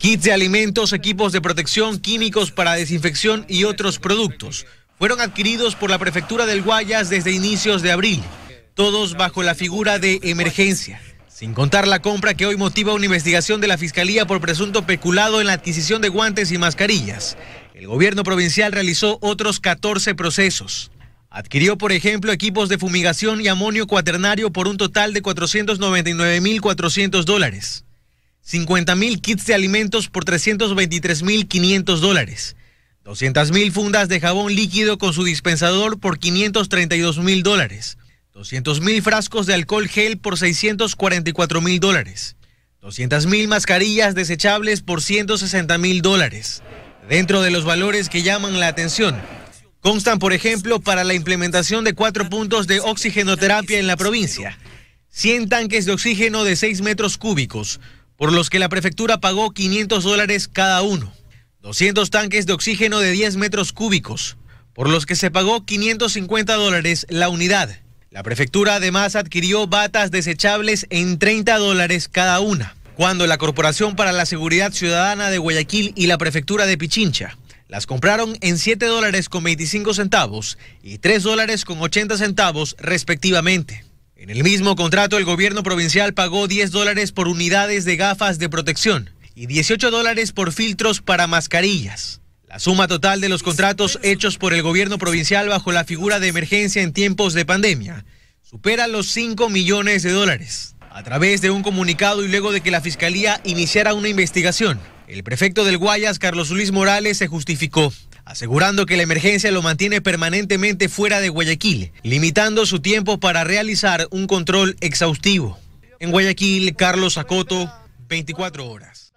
kits de alimentos, equipos de protección, químicos para desinfección y otros productos. Fueron adquiridos por la Prefectura del Guayas desde inicios de abril, todos bajo la figura de emergencia. Sin contar la compra que hoy motiva una investigación de la Fiscalía por presunto peculado en la adquisición de guantes y mascarillas. El gobierno provincial realizó otros 14 procesos. Adquirió, por ejemplo, equipos de fumigación y amonio cuaternario por un total de 499.400 dólares. ...50.000 kits de alimentos por 323.500 mil dólares. ...200.000 fundas de jabón líquido con su dispensador por 532.000 mil dólares. ...200.000 mil frascos de alcohol gel por 644.000 mil dólares. ...200.000 mascarillas desechables por 160.000 mil dólares. Dentro de los valores que llaman la atención, constan, por ejemplo, para la implementación de cuatro puntos de oxigenoterapia en la provincia, 100 tanques de oxígeno de 6 metros cúbicos, por los que la prefectura pagó 500 dólares cada uno. 200 tanques de oxígeno de 10 metros cúbicos, por los que se pagó 550 dólares la unidad. La prefectura además adquirió batas desechables en 30 dólares cada una, cuando la Corporación para la Seguridad Ciudadana de Guayaquil y la prefectura de Pichincha las compraron en 7 dólares con 25 centavos y 3 dólares con 80 centavos respectivamente. En el mismo contrato, el gobierno provincial pagó 10 dólares por unidades de gafas de protección y 18 dólares por filtros para mascarillas. La suma total de los contratos hechos por el gobierno provincial bajo la figura de emergencia en tiempos de pandemia supera los 5 millones de dólares. A través de un comunicado y luego de que la Fiscalía iniciara una investigación, el prefecto del Guayas, Carlos Luis Morales, se justificó asegurando que la emergencia lo mantiene permanentemente fuera de Guayaquil, limitando su tiempo para realizar un control exhaustivo. En Guayaquil, Carlos Acoto, 24 horas.